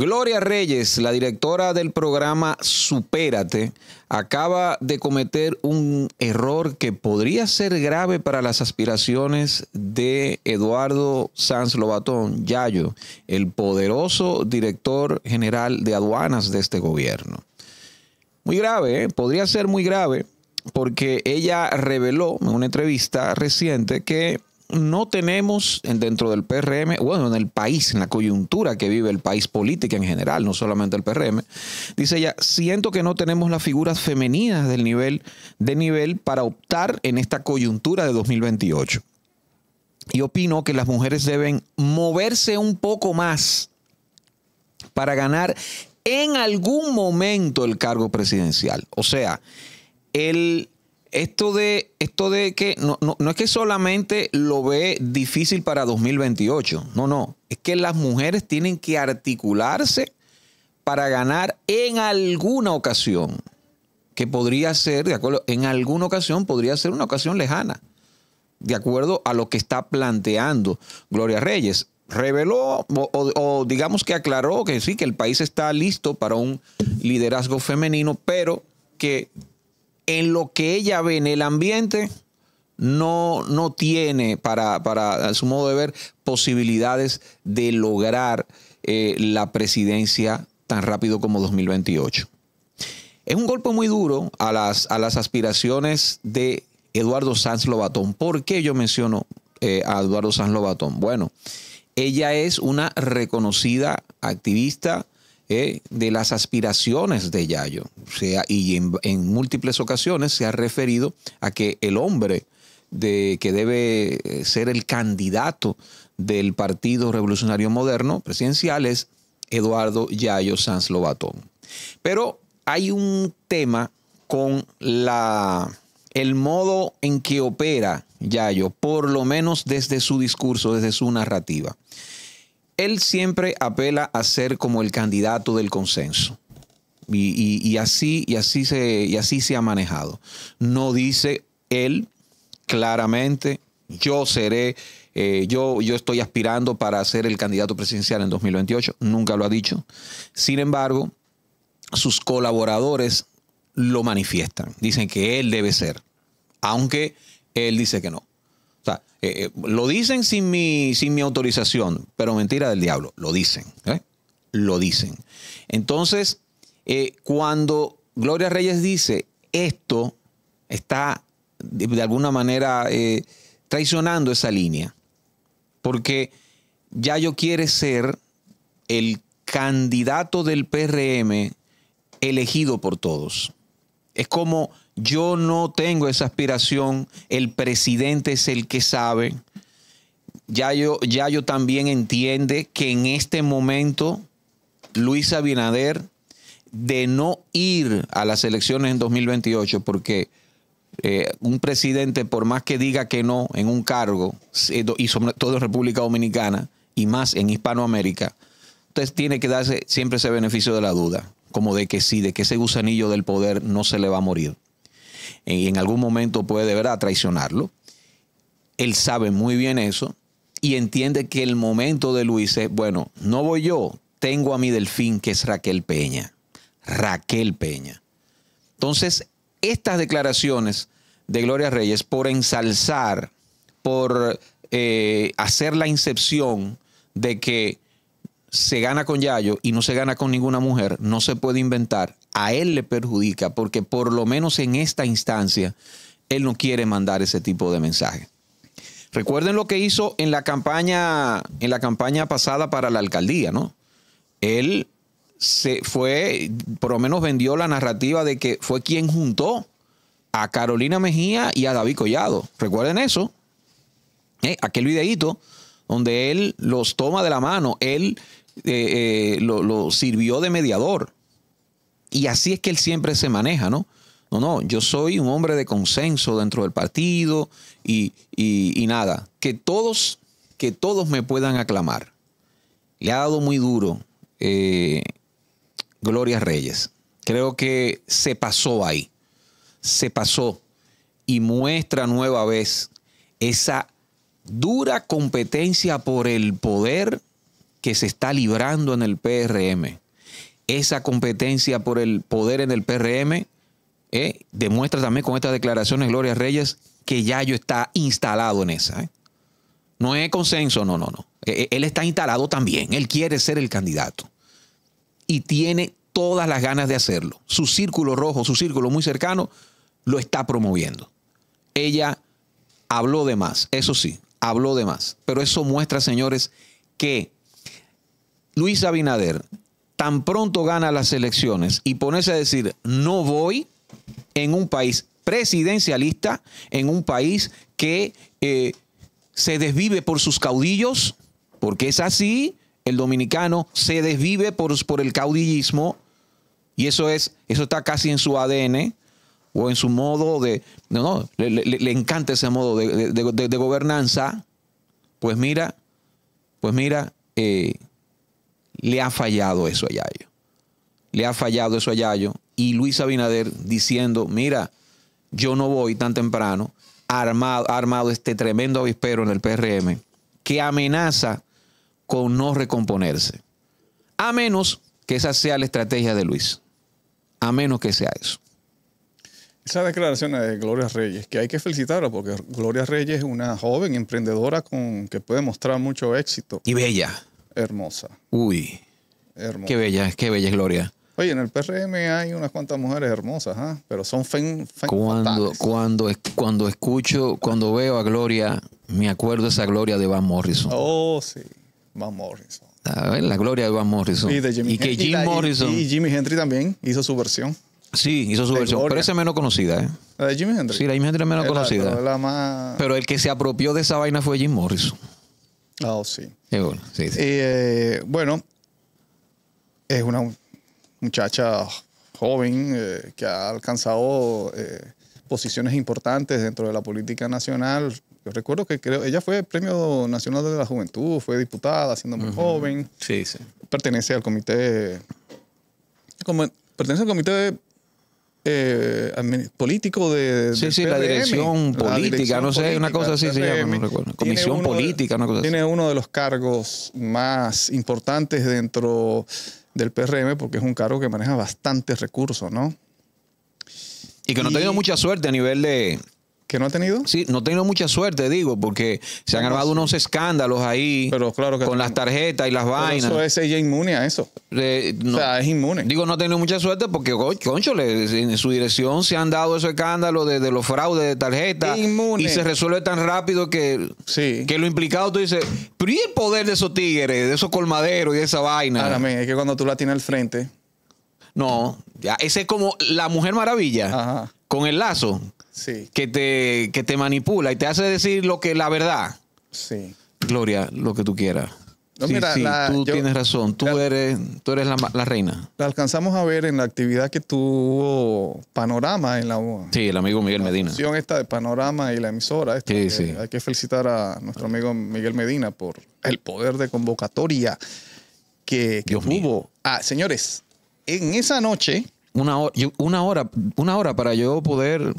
Gloria Reyes, la directora del programa Supérate, acaba de cometer un error que podría ser grave para las aspiraciones de Eduardo Sanz Lobatón, Yayo, el poderoso director general de aduanas de este gobierno. Muy grave, ¿eh? podría ser muy grave, porque ella reveló en una entrevista reciente que no tenemos dentro del PRM, bueno, en el país, en la coyuntura que vive el país política en general, no solamente el PRM, dice ella, siento que no tenemos las figuras femeninas del nivel, de nivel para optar en esta coyuntura de 2028. Y opino que las mujeres deben moverse un poco más para ganar en algún momento el cargo presidencial. O sea, el esto de, esto de que no, es que solamente lo ve difícil para 2028, no, no, es que las mujeres tienen que articularse para ganar en alguna ocasión, que podría ser, de acuerdo, en alguna ocasión podría ser una ocasión lejana, de acuerdo a lo que está planteando Gloria Reyes. Reveló o digamos que aclaró que sí, que el país está listo para un liderazgo femenino, pero que en lo que ella ve en el ambiente, no, no tiene, para, a su modo de ver, posibilidades de lograr eh, la presidencia tan rápido como 2028. Es un golpe muy duro a las, aspiraciones de Eduardo Sanz Lobatón. ¿Por qué yo menciono eh, a Eduardo Sanz Lobatón? Bueno, ella es una reconocida activista, eh, de las aspiraciones de Yayo. sea, y en, múltiples ocasiones se ha referido a que el hombre de, que debe eh, ser el candidato del Partido Revolucionario Moderno presidencial es Eduardo Yayo Sanz Lobatón. Pero hay un tema con la, el modo en que opera Yayo, por lo menos desde su discurso, desde su narrativa él siempre apela a ser como el candidato del consenso. Y, así, y, así se, y así se ha manejado. No dice él claramente, yo seré, eh, yo, yo estoy aspirando para ser el candidato presidencial en 2028, nunca lo ha dicho. Sin embargo, sus colaboradores lo manifiestan, dicen que él debe ser, aunque él dice que no. Eh, eh, lo dicen sin mi, sin mi autorización, pero mentira del diablo, lo dicen. ¿eh? Lo dicen. Entonces, cuando Gloria Reyes dice esto está de, alguna manera traicionando esa línea, porque ya yo quiere ser el candidato del PRM elegido por todos. Es como yo no tengo esa aspiración, el presidente es el que sabe. Ya yo, ya yo también entiende que en este momento Luis Abinader de no ir a las elecciones en 2028, porque eh, un presidente, por más que diga que no en un cargo, eh, y sobre todo en República Dominicana, y más en Hispanoamérica, entonces tiene que darse siempre ese beneficio de la duda, como de que sí, de que ese gusanillo del poder no se le va a morir y en algún momento puede, ¿verdad?, traicionarlo. Él sabe muy bien eso y entiende que el momento de Luis es, bueno, no voy yo, tengo a mi delfín que es Raquel Peña. Raquel Peña. Entonces, estas declaraciones de Gloria Reyes por ensalzar, por eh, hacer la incepción de que se gana con Yayo y no se gana con ninguna mujer, no se puede inventar, a él le perjudica, porque por lo menos en esta instancia, él no quiere mandar ese tipo de mensaje. Recuerden lo que hizo en la campaña, en la campaña pasada para la alcaldía, ¿no? Él se fue, por lo menos vendió la narrativa de que fue quien juntó a Carolina Mejía y a David Collado. Recuerden eso. ¿eh? Aquel videíto donde él los toma de la mano, él eh, eh, lo sirvió de mediador. Y así es que él siempre se maneja, ¿no? No, no, yo soy un hombre de consenso dentro del partido y, y, nada, que todos, que todos me puedan aclamar. Le ha dado muy duro eh, Gloria Reyes. Creo que se pasó ahí, se pasó y muestra nueva vez esa dura competencia por el poder que se está librando en el PRM esa competencia por el poder en el PRM, eh, demuestra también con estas declaraciones Gloria Reyes que Yayo está instalado en esa. Eh. No es consenso, no, no, no. E, e, él está instalado también, él quiere ser el candidato y tiene todas las ganas de hacerlo. Su círculo rojo, su círculo muy cercano, lo está promoviendo. Ella habló de más, eso sí, habló de más, pero eso muestra, señores, que Luis Abinader tan pronto gana las elecciones y ponerse a decir, no voy en un país presidencialista, en un país que eh, se desvive por sus caudillos, porque es así, el dominicano se desvive por, por el caudillismo, y eso es, eso está casi en su ADN o en su modo de, no, no le, encanta ese modo de, gobernanza, pues mira, pues mira, eh, le ha fallado eso a Yayo. Le ha fallado eso a Yayo. Y Luis Abinader diciendo, mira, yo no voy tan temprano, ha armado, armado este tremendo avispero en el PRM que amenaza con no recomponerse. A menos que esa sea la estrategia de Luis. A menos que sea eso. Esa declaración de Gloria Reyes, que hay que felicitarla porque Gloria Reyes es una joven emprendedora con, que puede mostrar mucho éxito. Y bella hermosa. Uy. Qué bella, qué bella Gloria. Oye, en el PRM hay unas cuantas mujeres hermosas, ¿ah? pero son cuando, cuando, cuando, escucho, cuando veo a Gloria, me acuerdo esa Gloria de Van Morrison. Oh, sí, Van Morrison. A ver, la Gloria de Van Morrison. Y, de Jimmy Jim Morrison. Y, también hizo su versión. Sí, hizo su versión, pero esa es menos conocida. ¿eh? La de Hendrix. Sí, la de es menos conocida. pero el que se apropió de esa vaina fue Jim Morrison. Ah, oh, sí. Eh, bueno, es una muchacha joven eh, que ha alcanzado eh, posiciones importantes dentro de la política nacional. Yo recuerdo que creo, ella fue Premio Nacional de la Juventud, fue diputada siendo muy joven. Sí, sí. Pertenece al comité, como, pertenece al comité eh, político de. la dirección política, no sé, una cosa así Comisión política, una cosa Tiene uno de los cargos más importantes dentro del PRM porque es un cargo que maneja bastantes recursos, ¿no? Y que no ha tenido mucha suerte a nivel de, ¿Que no ha tenido? Sí, no ha tenido mucha suerte, digo, porque se han ah, armado unos escándalos ahí pero claro que con las tarjetas y las vainas. eso es ella inmune a eso. Eh, o sea, es inmune. Digo, no ha tenido mucha suerte porque, concho, en su dirección se han dado esos escándalos de, los fraudes de tarjetas. Inmune. Y se resuelve tan rápido que, sí. que lo implicado tú dices, pero ¿y el poder de esos tigres, de esos colmaderos y de esa vaina? es que cuando tú la tienes al frente. No, ya, ese es como la Mujer Maravilla con el lazo que, te, te manipula y te hace decir lo que la verdad. Sí. Gloria, lo que tú quieras. sí, tú tienes razón, tú eres, tú eres la, reina. La alcanzamos a ver en la actividad que tuvo Panorama en la Sí, el amigo Miguel Medina. La esta de Panorama y la emisora. sí, sí. Hay que felicitar a nuestro amigo Miguel Medina por el poder de convocatoria que, que tuvo. Ah, señores, en esa noche... una hora, una hora para yo poder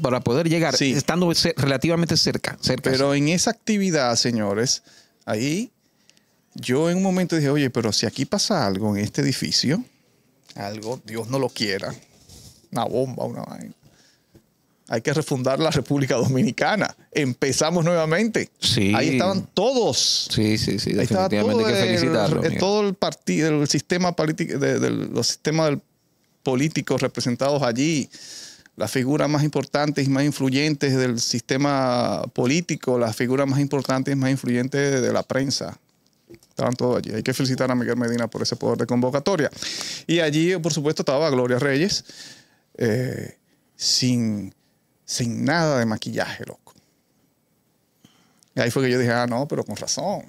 para poder llegar, estando relativamente cerca, Pero en esa actividad, señores, ahí yo en un momento dije, oye, pero si aquí pasa algo en este edificio, algo, Dios no lo quiera, una bomba, una vaina. Hay que refundar la República Dominicana. Empezamos nuevamente. Sí. Ahí estaban todos. Sí, sí, sí. Definitivamente hay que felicitarlo. El, todo el partido, el sistema político, de, los sistemas políticos representados allí las figuras más importantes y más influyentes del sistema político, las figuras más importantes y más influyentes de la prensa. Estaban todos allí. Hay que felicitar a Miguel Medina por ese poder de convocatoria. Y allí, por supuesto, estaba Gloria Reyes, eh, sin, sin nada de maquillaje, loco. Y ahí fue que yo dije, ah, no, pero con razón.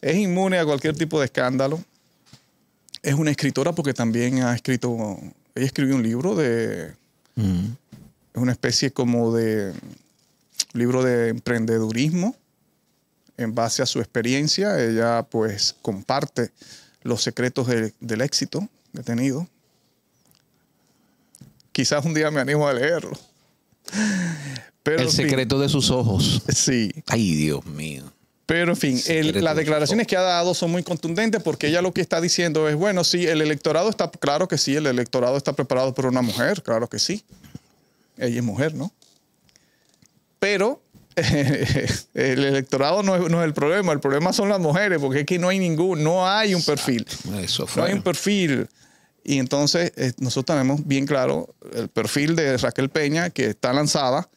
Es inmune a cualquier tipo de escándalo. Es una escritora porque también ha escrito ella escribió un libro de... Mm. es una especie como de libro de emprendedurismo en base a su experiencia. Ella pues comparte los secretos del éxito que ha tenido. Quizás un día me animo a leerlo. Pero el secreto de sus ojos. Sí. Ay, Dios mío. Pero en fin, las declaraciones que ha dado son muy contundentes porque ella lo que está diciendo es, bueno, sí, el electorado está, claro que sí, el electorado está preparado por una mujer, claro que sí. Ella es mujer, ¿no? Pero el electorado no es, no es, el problema, el problema son las mujeres, porque aquí no hay ningún, no hay un perfil. No hay un perfil. Y entonces eh, nosotros tenemos bien claro el perfil de Raquel Peña, que está lanzada,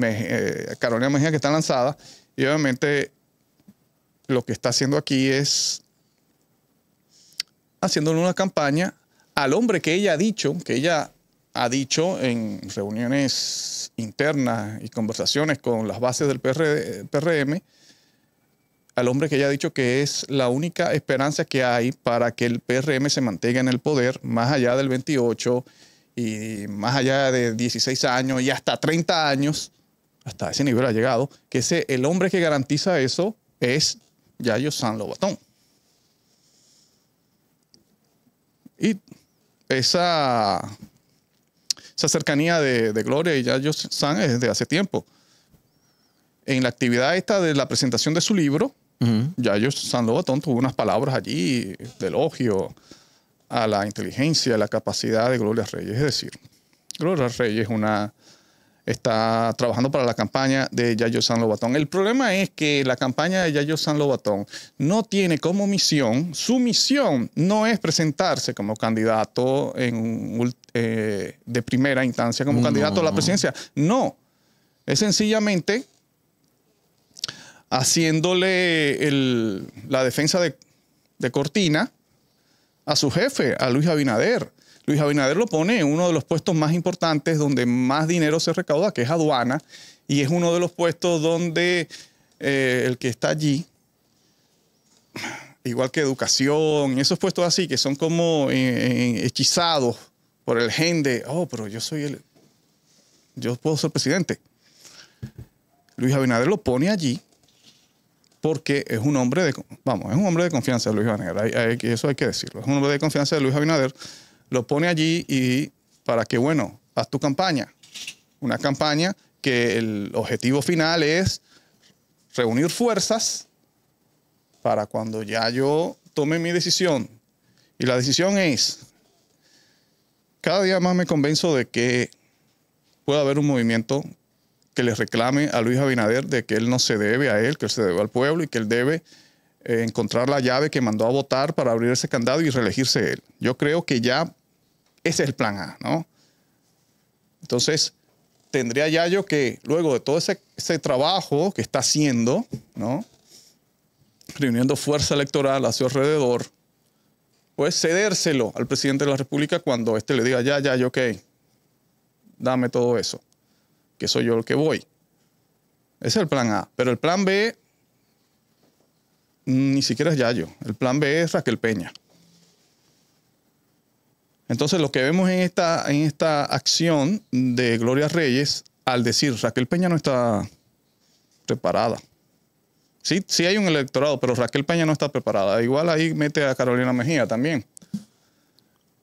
eh, Carolina Mejía, que está lanzada, y obviamente lo que está haciendo aquí es haciéndole una campaña al hombre que ella ha dicho, que ella ha dicho en reuniones internas y conversaciones con las bases del PRM, al hombre que ella ha dicho que es la única esperanza que hay para que el PRM se mantenga en el poder más allá del 28 y más allá de 16 años y hasta 30 años, hasta ese nivel ha llegado, que ese, el hombre que garantiza eso es Yayo San Lobatón. Y esa, esa cercanía de, Gloria y Yayo San es de hace tiempo. En la actividad esta de la presentación de su libro, ya Yayo San Lobatón tuvo unas palabras allí de elogio a la inteligencia, a la capacidad de Gloria Reyes. Es decir, Gloria Reyes es una está trabajando para la campaña de Yayo San Lobatón. El problema es que la campaña de Yayo San Lobatón no tiene como misión, su misión no es presentarse como candidato eh, de primera instancia, como candidato a la presidencia. No, es sencillamente haciéndole la defensa de Cortina a su jefe, a Luis Abinader. Luis Abinader lo pone en uno de los puestos más importantes donde más dinero se recauda, que es aduana, y es uno de los puestos donde eh, el que está allí, igual que educación, esos puestos así que son como eh, eh, hechizados por el gen de, oh, pero yo soy el, yo puedo ser presidente. Luis Abinader lo pone allí porque es un hombre de, vamos, es un hombre de confianza de Luis Abinader, eso hay que decirlo, es un hombre de confianza de Luis Abinader lo pone allí y para que, bueno, haz tu campaña. Una campaña que el objetivo final es reunir fuerzas para cuando ya yo tome mi decisión. Y la decisión es, cada día más me convenzo de que puede haber un movimiento que le reclame a Luis Abinader de que él no se debe a él, que él se debe al pueblo y que él debe eh, encontrar la llave que mandó a votar para abrir ese candado y reelegirse él. Yo creo que ya ese es el plan A, ¿no? Entonces, tendría ya yo que, luego de todo ese, trabajo que está haciendo, ¿no? Reuniendo fuerza electoral a su alrededor, pues cedérselo al presidente de la República cuando éste le diga, ya, ya, yo ok, dame todo eso, que soy yo el que voy. Ese es el plan A. Pero el plan B ni siquiera es Yayo. El plan B es Raquel Peña. Entonces lo que vemos en esta, en esta acción de Gloria Reyes, al decir Raquel Peña no está preparada. Sí, sí hay un electorado, pero Raquel Peña no está preparada. Igual ahí mete a Carolina Mejía también.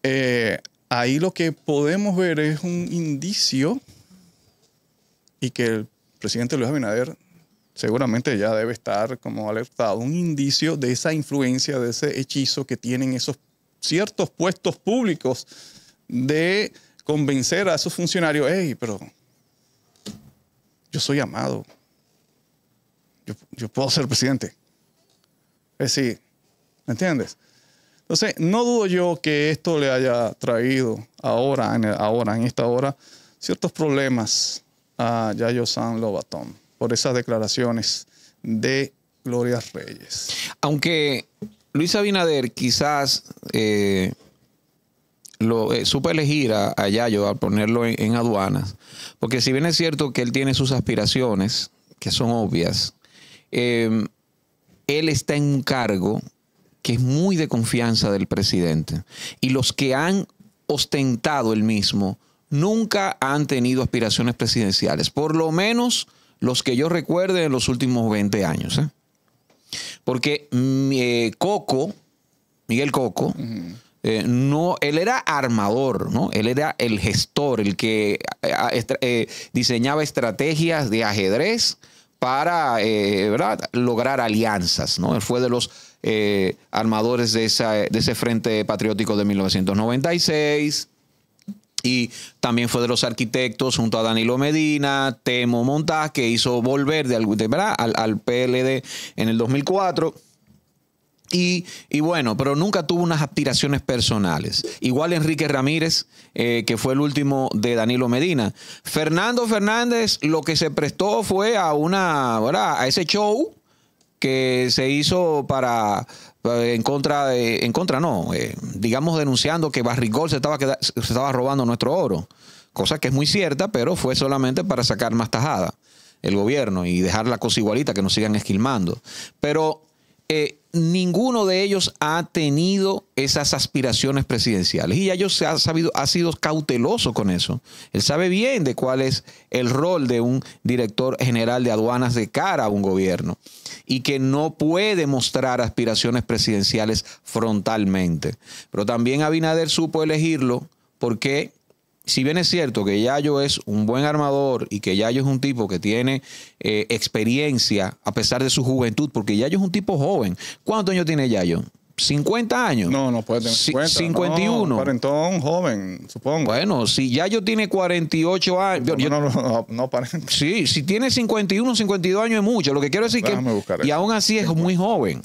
Eh, ahí lo que podemos ver es un indicio y que el presidente Luis Abinader seguramente ya debe estar como alertado, un indicio de esa influencia, de ese hechizo que tienen esos ciertos puestos públicos de convencer a esos funcionarios, hey, pero yo soy amado, yo, yo puedo ser presidente. Es decir, ¿me entiendes? Entonces, no dudo yo que esto le haya traído ahora, en, ahora, en esta hora, ciertos problemas a Yayo San Lobatón por esas declaraciones de Gloria Reyes. Aunque Luis Abinader quizás eh, lo eh, supo elegir a, Yayo a ponerlo en, aduanas, porque si bien es cierto que él tiene sus aspiraciones, que son obvias, em, él está en un cargo que es muy de confianza del presidente. Y los que han ostentado el mismo nunca han tenido aspiraciones presidenciales, por lo menos los que yo recuerde en los últimos 20 años. ¿eh? Porque mm, eh, Coco, Miguel Coco, eh, no, él era armador, ¿no? Él era el gestor, el que diseñaba estrategias de ajedrez para lograr alianzas, ¿no? Él fue de los armadores de, de ese Frente Patriótico de 1996 y también fue de los arquitectos junto a Danilo Medina, Temo Montaz, que hizo volver ¿verdad? Al, al, PLD en el 2004. Y, bueno, pero nunca tuvo unas aspiraciones personales. Igual Enrique Ramírez, eh, que fue el último de Danilo Medina. Fernando Fernández lo que se prestó fue a una, ¿verdad? a ese show que se hizo para eh, en contra en contra no, eh, digamos denunciando que Barrigol se estaba, se estaba robando nuestro oro, cosa que es muy cierta, pero fue solamente para sacar más tajada el gobierno y dejar la cosa igualita, que nos sigan esquilmando. Pero ninguno de ellos ha tenido esas aspiraciones presidenciales. Y ya ellos ha, sabido, ha sido cauteloso con eso. Él sabe bien de cuál es el rol de un director general de aduanas de cara a un gobierno y que no puede mostrar aspiraciones presidenciales frontalmente. Pero también Abinader supo elegirlo porque si bien es cierto que Yayo es un buen armador y que Yayo es un tipo que tiene eh, experiencia a pesar de su juventud, porque Yayo es un tipo joven. ¿Cuántos años tiene Yayo? 50 años. No, no puede tener 50. 51. No, un joven, supongo. Bueno, si Yayo tiene 48 años. Yo, no, no, no, no Sí, si tiene 51, 52 años es mucho. Lo que quiero decir es que. Y aún así es muy joven.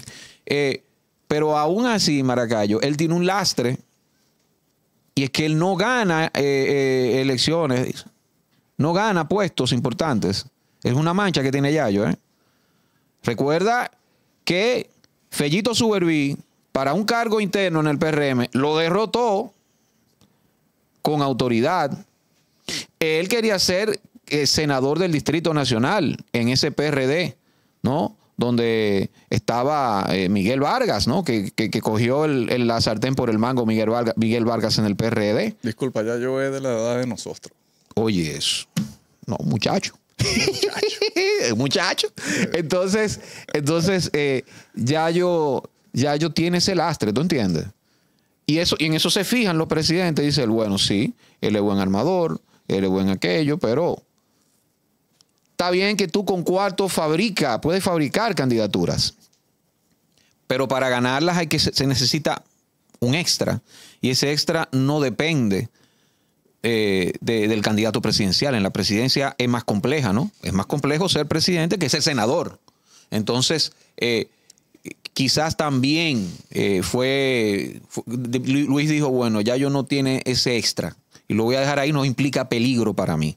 Eh, pero aún así, Maracayo, él tiene un lastre y es que él no gana eh, eh, elecciones, no gana puestos importantes. Es una mancha que tiene Yayo. ¿eh? Recuerda que Fellito Suberví, para un cargo interno en el PRM, lo derrotó con autoridad. Él quería ser eh, senador del Distrito Nacional en ese PRD, ¿no? donde estaba eh, Miguel Vargas, ¿no? Que, cogió el, la sartén por el mango Miguel Vargas, Miguel Vargas en el PRD. Disculpa, ya yo es de la edad de nosotros. Oye, eso. No, muchacho. muchacho. Entonces, entonces eh, ya, yo, ya yo tiene ese lastre, ¿tú entiendes? Y, eso, y en eso se fijan los presidentes. Dicen, bueno, sí, él es buen armador, él es buen aquello, pero Está bien que tú con cuarto fabrica, puedes fabricar candidaturas, pero para ganarlas hay que, se necesita un extra y ese extra no depende eh, del candidato presidencial. En la presidencia es más compleja, ¿no? Es más complejo ser presidente que ser senador. Entonces, eh, quizás también eh, fue, fue, Luis dijo, bueno, ya yo no tiene ese extra y lo voy a dejar ahí, no implica peligro para mí.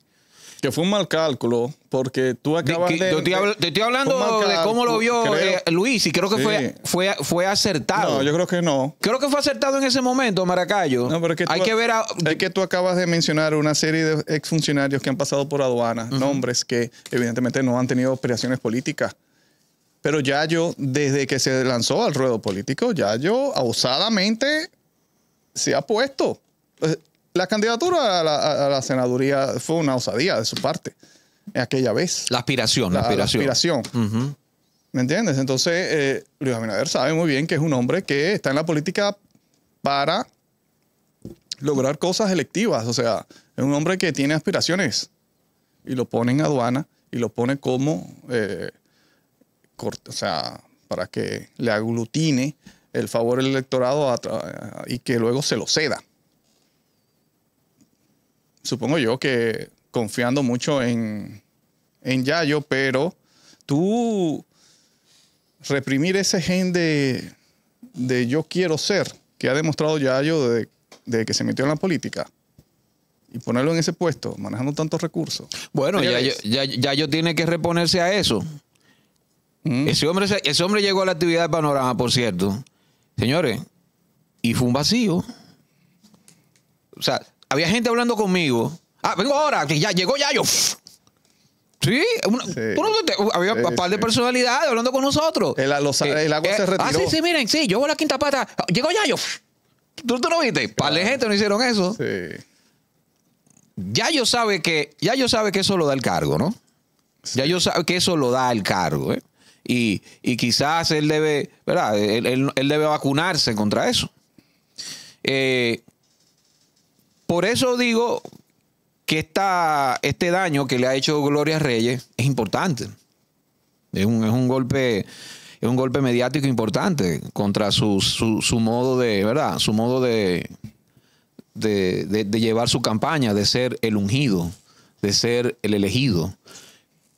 Que fue un mal cálculo, porque tú acabas de... te, estoy hablando de cómo lo vio eh, Luis y creo que fue, fue, fue acertado. No, yo creo que no. Creo que fue acertado en ese momento, Maracayo. No, pero es que Hay tú, que ver Es que tú acabas de mencionar una serie de exfuncionarios que han pasado por aduanas, nombres que evidentemente no han tenido operaciones políticas. Pero ya yo, desde que se lanzó al ruedo político, ya yo abusadamente se ha puesto la candidatura a la, senaduría fue una osadía de su parte en aquella vez. La aspiración, la, aspiración. La ¿Me entiendes? Entonces, eh, Luis Abinader sabe muy bien que es un hombre que está en la política para lograr cosas electivas. O sea, es un hombre que tiene aspiraciones y lo pone en aduana y lo pone como, eh, o sea, para que le aglutine el favor del electorado y que luego se lo ceda supongo yo que confiando mucho en, en Yayo, pero tú reprimir ese gen de, de yo quiero ser que ha demostrado Yayo desde, que se metió en la política y ponerlo en ese puesto, manejando tantos recursos. Bueno, Yayo tiene que reponerse a eso. Mm. Ese, hombre, ese hombre llegó a la actividad de Panorama, por cierto. Señores, y fue un vacío. O sea, había gente hablando conmigo. Ah, vengo ahora, que ya llegó Yayo. Sí, había un par de personalidades hablando con nosotros. El, eh, agua eh, se retiró. Ah, sí, sí, miren, sí, yo voy a la quinta pata. Ah, llegó Yayo. ¿Tú, no viste? Un Par de gente no hicieron eso. Sí. Yayo sabe que, sabe que eso lo da el cargo, ¿no? Yayo sabe que eso lo da el cargo, ¿eh? Y, quizás él debe, ¿verdad? Él, él debe vacunarse contra eso. Eh, por eso digo que este daño que le ha hecho Gloria Reyes es importante. Es un, es un golpe es un golpe mediático importante contra su, su, modo de, ¿verdad? Su modo de, de, de, llevar su campaña, de ser el ungido, de ser el elegido,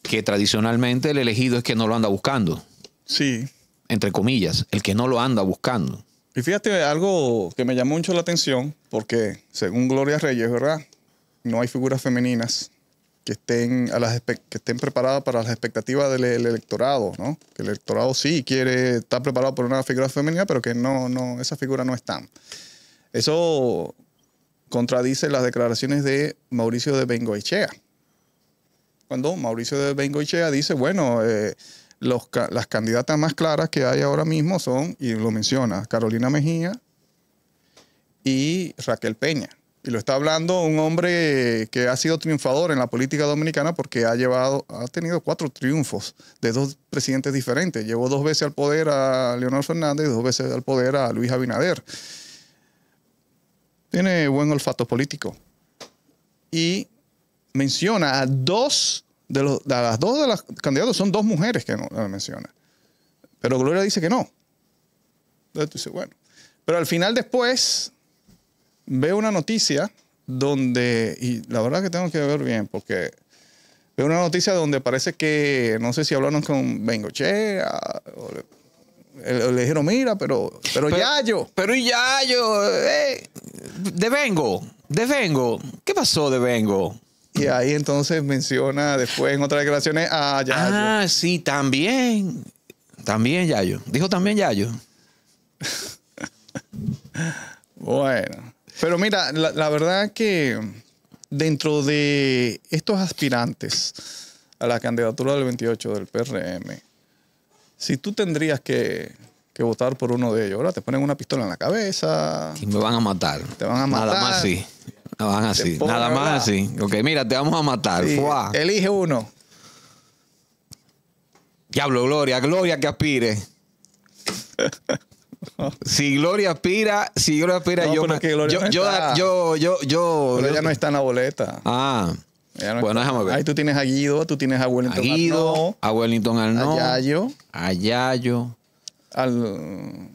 que tradicionalmente el elegido es que no lo anda buscando. Sí. Entre comillas, el que no lo anda buscando. Y fíjate algo que me llamó mucho la atención, porque según Gloria Reyes, ¿verdad? No hay figuras femeninas que estén, a las, que estén preparadas para las expectativas del, electorado, ¿no? el electorado sí quiere estar preparado por una figura femenina, pero que no, no, esa figura no están. Eso contradice las declaraciones de Mauricio de Bengoichea. Cuando Mauricio de Bengoechea dice, bueno, eh, las candidatas más claras que hay ahora mismo son, y lo menciona, Carolina Mejía y Raquel Peña. Y lo está hablando un hombre que ha sido triunfador en la política dominicana porque ha llevado, ha tenido cuatro triunfos de dos presidentes diferentes. Llevó dos veces al poder a Leonel Fernández y dos veces al poder a Luis Abinader. Tiene buen olfato político. Y menciona a dos de, las dos de las candidatos son dos mujeres que no, menciona. Pero Gloria dice que no. Entonces bueno. Pero al final después veo una noticia donde, y la verdad que tengo que ver bien, porque veo una noticia donde parece que, no sé si hablaron con Bengochea, o le, dijeron, mira, pero, pero, ya Yayo. Pero Yayo, eh, de Vengo, de Vengo, ¿qué pasó de Vengo? Y ahí entonces menciona después en otras declaraciones a Yayo. Ah, sí, también. También Yayo. Dijo también Yayo. bueno. Pero mira, la, verdad que dentro de estos aspirantes a la candidatura del 28 del PRM, si tú tendrías que, que votar por uno de ellos, ahora te ponen una pistola en la cabeza. Y me van a matar. Te van a matar. Nada más sí. Van así, nada más así. Ok, mira, te vamos a matar. Elige uno. Diablo, Gloria, Gloria que aspire. si Gloria aspira, si Gloria aspira, yo, Pero yo, no yo, está. yo, no está en la boleta. Ah. bueno, déjame ver. Ahí tú tienes a Guido, tú tienes a Wellington a Guido, a Wellington Arnaud, a Yayo, a Yayo, al,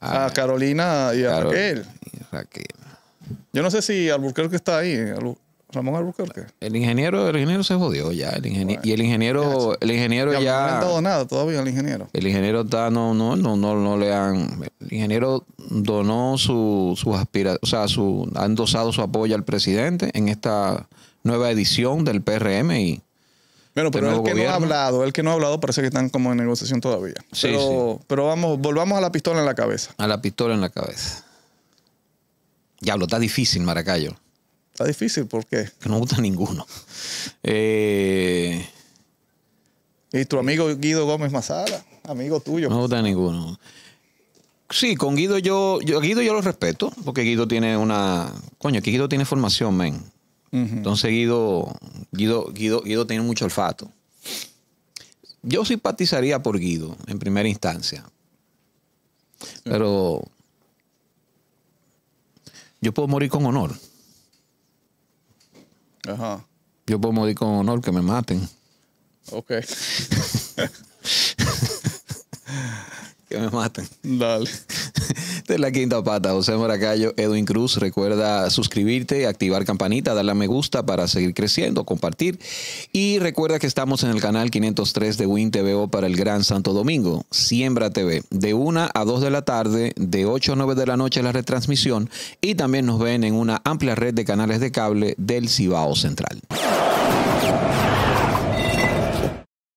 a, Carolina y a Raquel. Raquel. Yo no sé si que está ahí. Ramón Alburquerque. El ingeniero, el ingeniero se jodió ya. y el ingeniero, el ingeniero ya. No nada todavía al ingeniero. El ingeniero está, no, no, no, no, no le han. El ingeniero donó sus su aspiraciones, o sea, su, han dosado su apoyo al presidente en esta nueva edición del PRM y. Bueno, pero el que no ha hablado, el que no ha hablado parece que están como en negociación todavía. pero, pero vamos, volvamos a la pistola en la cabeza. A la pistola en la cabeza. Diablo, está difícil Maracayo. Está difícil, ¿por qué? Que no gusta ninguno. Eh, ¿Y tu amigo Guido Gómez Mazara? Amigo tuyo. No gusta ninguno. Sí, con Guido yo, yo Guido yo lo respeto, porque Guido tiene una. Coño, que Guido tiene formación, men. Entonces Guido, Guido, Guido, tiene mucho olfato. Yo simpatizaría por Guido en primera instancia. Pero yo puedo morir con honor. Ajá. Yo puedo morir con honor que me maten. Ok. que me maten. Dale. de la quinta pata, José Moracayo, Edwin Cruz. Recuerda suscribirte, activar campanita, darle a me gusta para seguir creciendo, compartir. Y recuerda que estamos en el canal 503 de Win TVO para el Gran Santo Domingo, Siembra TV, de 1 a 2 de la tarde, de 8 a 9 de la noche la retransmisión. Y también nos ven en una amplia red de canales de cable del Cibao Central.